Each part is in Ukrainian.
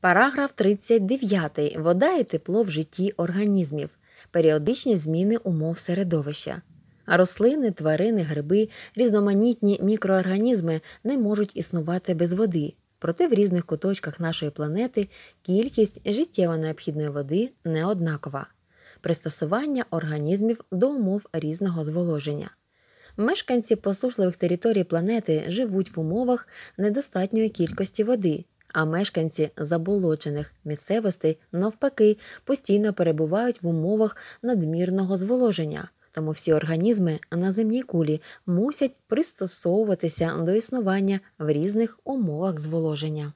Параграф 39. Вода і тепло в житті організмів, періодичні зміни умов середовища. Рослини, тварини, гриби, різноманітні мікроорганізми не можуть існувати без води, проте в різних куточках нашої планети кількість життєво необхідної води не однакова. Пристосування організмів до умов різного зволоження. Мешканці посушливих територій планети живуть в умовах недостатньої кількості води. А мешканці заболочених місцевостей, навпаки, постійно перебувають в умовах надмірного зволоження. Тому всі організми на земній кулі мусять пристосовуватися до існування в різних умовах зволоження.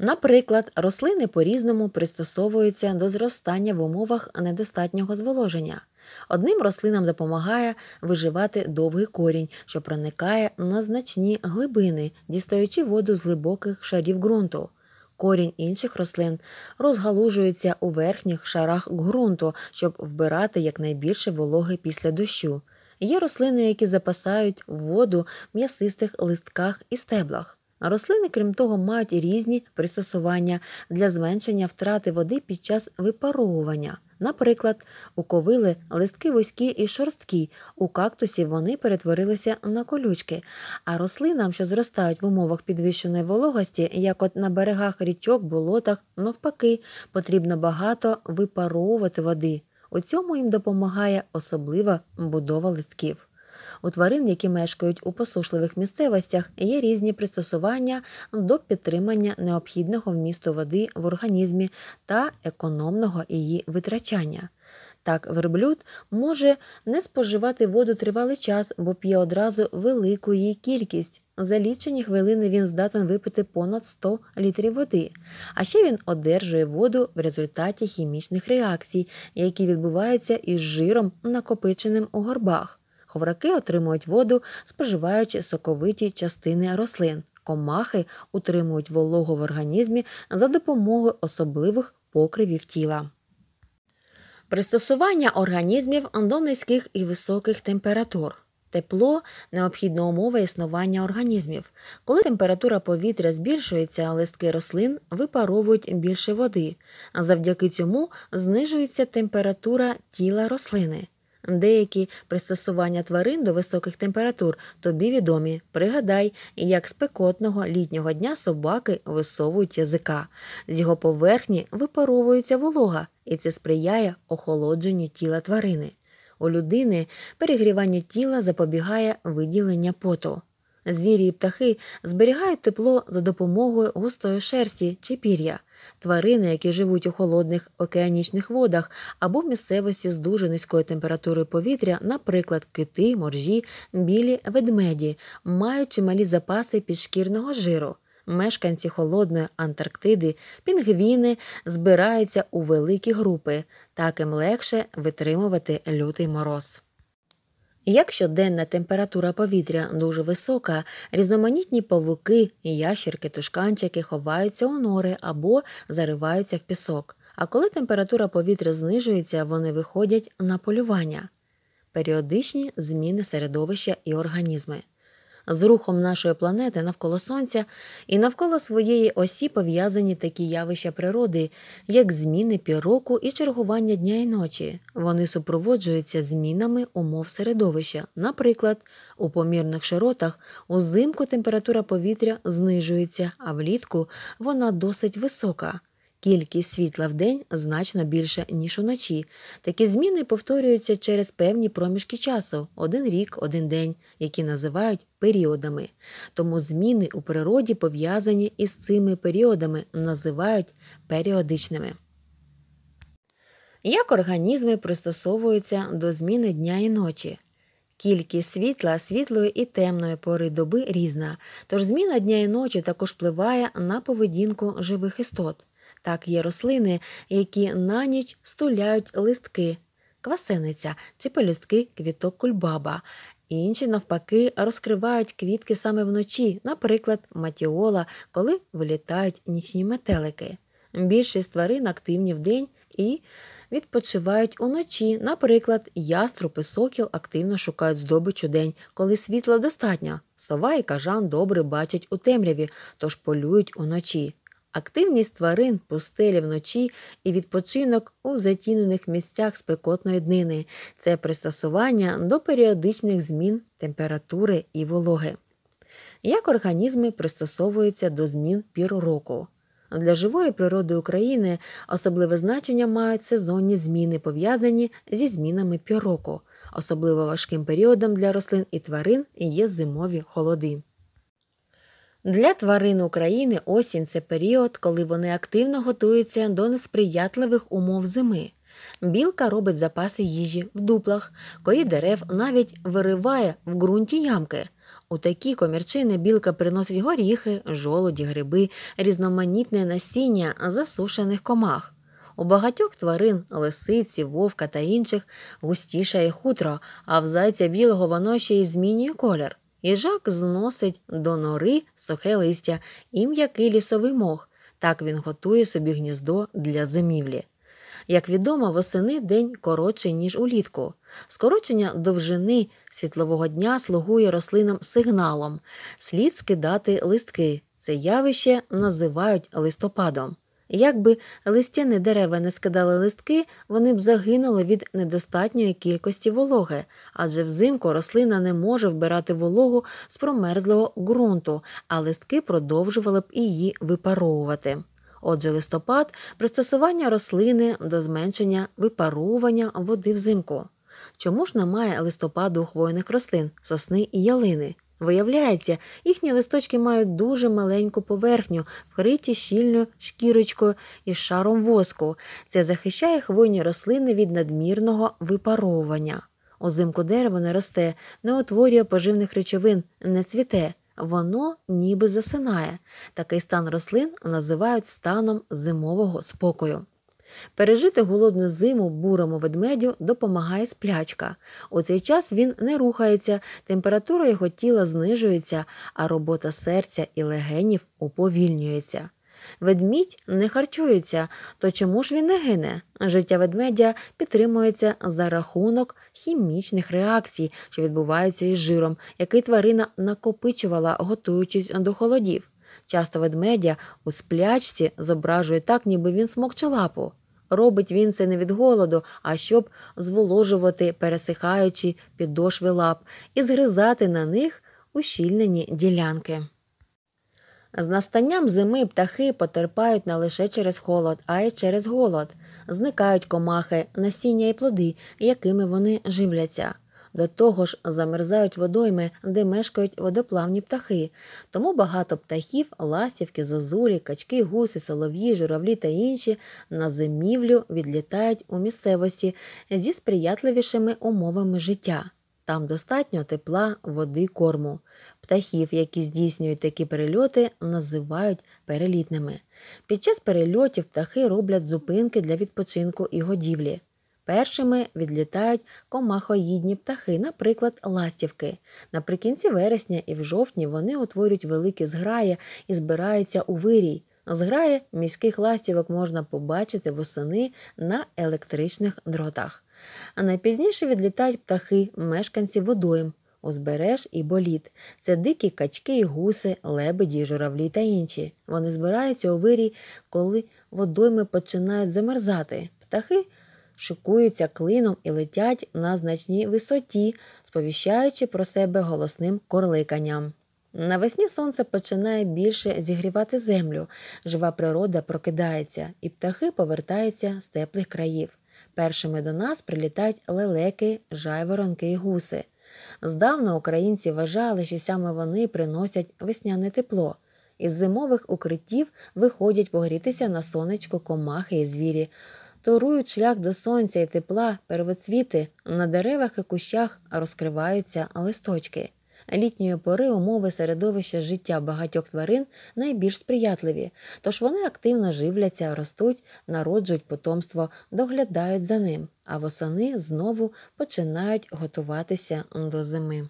Наприклад, рослини по різному пристосовуються до зростання в умовах недостатнього зволоження. Одним рослинам допомагає виживати довгий корінь, що проникає на значні глибини, дістаючи воду з глибоких шарів ґрунту. Корінь інших рослин розгалужується у верхніх шарах ґрунту, щоб вбирати якнайбільше вологи після дощу. Є рослини, які запасають воду в м'ясистих листках і стеблах рослини, крім того, мають різні пристосування для зменшення втрати води під час випаровування. Наприклад, у ковили листки вузькі і шорсткі, у кактусів вони перетворилися на колючки, а рослинам, що зростають в умовах підвищеної вологості, як от на берегах річок, болотах, навпаки, потрібно багато випаровувати води. У цьому їм допомагає особлива будова листків. У тварин, які мешкають у посушливих місцевостях, є різні пристосування до підтримання необхідного вмісту води в організмі та економного її витрачання. Так, верблюд може не споживати воду тривалий час, бо п'є одразу велику її кількість. За лічені хвилини він здатен випити понад 100 літрів води, а ще він одержує воду в результаті хімічних реакцій, які відбуваються із жиром, накопиченим у горбах. Ховраки отримують воду, споживаючи соковиті частини рослин. Комахи утримують вологу в організмі за допомогою особливих покривів тіла. Пристосування організмів до низьких і високих температур. Тепло необхідна умова існування організмів. Коли температура повітря збільшується, листки рослин випаровують більше води, завдяки цьому знижується температура тіла рослини. Деякі пристосування тварин до високих температур тобі відомі. Пригадай, як спекотного літнього дня собаки висовують язика. З його поверхні випаровується волога, і це сприяє охолодженню тіла тварини. У людини перегрівання тіла запобігає виділення поту. Звірі і птахи зберігають тепло за допомогою густої шерсті чи пір'я. Тварини, які живуть у холодних океанічних водах або в місцевості з дуже низькою температурою повітря, наприклад, кити, моржі, білі ведмеді, мають чималі запаси підшкірного жиру. Мешканці холодної Антарктиди, пінгвіни збираються у великі групи, так їм легше витримувати лютий мороз. Якщо денна температура повітря дуже висока, різноманітні павуки, ящерки, тушканчики ховаються у нори або зариваються в пісок. А коли температура повітря знижується, вони виходять на полювання, періодичні зміни середовища і організми з рухом нашої планети навколо Сонця і навколо своєї осі пов'язані такі явища природи, як зміни піроку і чергування дня і ночі. Вони супроводжуються змінами умов середовища. Наприклад, у помірних широтах узимку температура повітря знижується, а влітку вона досить висока. Кількість світла в день значно більша, ніж уночі. Такі зміни повторюються через певні проміжки часу один рік, один день, які називають періодами. Тому зміни у природі пов'язані із цими періодами, називають періодичними. Як організми пристосовуються до зміни дня і ночі? Кількість світла, світлої і темної пори доби різна, тож зміна дня і ночі також впливає на поведінку живих істот. Так є рослини, які на ніч стуляють листки, квасениця чи пелюстки квіток кульбаба. Інші, навпаки, розкривають квітки саме вночі, наприклад, матіола, коли вилітають нічні метелики. Більшість тварин активні вдень і відпочивають уночі. Наприклад, яструпи, сокіл активно шукають здобич у день, коли світла достатньо. Сова і кажан добре бачать у темряві, тож полюють уночі. Активність тварин, пустелі вночі і відпочинок у затінених місцях спекотної днини це пристосування до періодичних змін температури і вологи. Як організми пристосовуються до змін пір року? Для живої природи України особливе значення мають сезонні зміни, пов'язані зі змінами пір року. Особливо важким періодом для рослин і тварин є зимові холоди. Для тварин України осінь це період, коли вони активно готуються до несприятливих умов зими. Білка робить запаси їжі в дуплах, кої дерев навіть вириває в ґрунті ямки. У такі комірчини білка приносить горіхи, жолуді, гриби, різноманітне насіння засушених комах. У багатьох тварин лисиці, вовка та інших густішає хутро, а в зайця білого воно ще й змінює колір. Іжак зносить до нори сухе листя і м'який лісовий мох. Так він готує собі гніздо для зимівлі. Як відомо, восени день коротший, ніж улітку. Скорочення довжини світлового дня слугує рослинам сигналом, слід скидати листки. Це явище називають листопадом. Якби листяні дерева не скидали листки, вони б загинули від недостатньої кількості вологи, адже взимку рослина не може вбирати вологу з промерзлого ґрунту, а листки продовжували б її випаровувати. Отже, листопад пристосування рослини до зменшення випаровування води взимку. Чому ж немає листопаду хвойних рослин, сосни і ялини? Виявляється, їхні листочки мають дуже маленьку поверхню, вкриті щільною шкірочкою і шаром воску. Це захищає хвойні рослини від надмірного випаровування. Озимку дерево не росте, не утворює поживних речовин, не цвіте. Воно ніби засинає. Такий стан рослин називають станом зимового спокою. Пережити голодну зиму бурому ведмедю допомагає сплячка. У цей час він не рухається, температура його тіла знижується, а робота серця і легенів уповільнюється. Ведмідь не харчується, то чому ж він не гине? Життя ведмедя підтримується за рахунок хімічних реакцій, що відбуваються із жиром, який тварина накопичувала, готуючись до холодів. Часто ведмедя у сплячці зображує так, ніби він смокче лапу. Робить він це не від голоду, а щоб зволожувати пересихаючі підошви лап і згризати на них ущільнені ділянки. З настанням зими птахи потерпають не лише через холод, а й через голод. Зникають комахи, насіння і плоди, якими вони живляться. До того ж, замерзають водойми, де мешкають водоплавні птахи, тому багато птахів, ластівки, зозулі, качки, гуси, солов'ї, журавлі та інші на зимівлю відлітають у місцевості зі сприятливішими умовами життя. Там достатньо тепла, води, корму. Птахів, які здійснюють такі перельоти, називають перелітними. Під час перельотів птахи роблять зупинки для відпочинку і годівлі. Першими відлітають комахоїдні птахи, наприклад, ластівки. Наприкінці вересня і в жовтні вони утворюють великі зграї і збираються у вирій. Зграї міських ластівок можна побачити восени на електричних дротах. А найпізніше відлітають птахи, мешканці водойм, узбереж і боліт. Це дикі качки і гуси, лебеді, журавлі та інші. Вони збираються у вирій, коли водойми починають замерзати. Птахи шикуються клином і летять на значній висоті, сповіщаючи про себе голосним корликанням. Навесні сонце починає більше зігрівати землю, жива природа прокидається, і птахи повертаються з теплих країв. Першими до нас прилітають лелеки, жайворонки і гуси. Здавна українці вважали, що саме вони приносять весняне тепло. Із зимових укриттів виходять погрітися на сонечко комахи і звірі торують шлях до сонця і тепла, первоцвіти, на деревах і кущах розкриваються листочки. Літньої пори умови середовища життя багатьох тварин найбільш сприятливі, тож вони активно живляться, ростуть, народжують потомство, доглядають за ним, а восени знову починають готуватися до зими.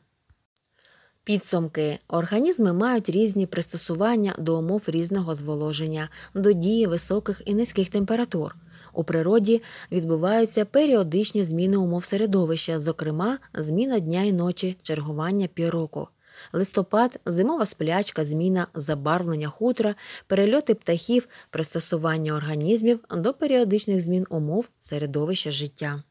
Підсумки організми мають різні пристосування до умов різного зволоження, до дії високих і низьких температур. У природі відбуваються періодичні зміни умов середовища, зокрема, зміна дня і ночі, чергування півроку. Листопад, зимова сплячка, зміна забарвлення хутра, перельоти птахів, пристосування організмів до періодичних змін умов середовища життя.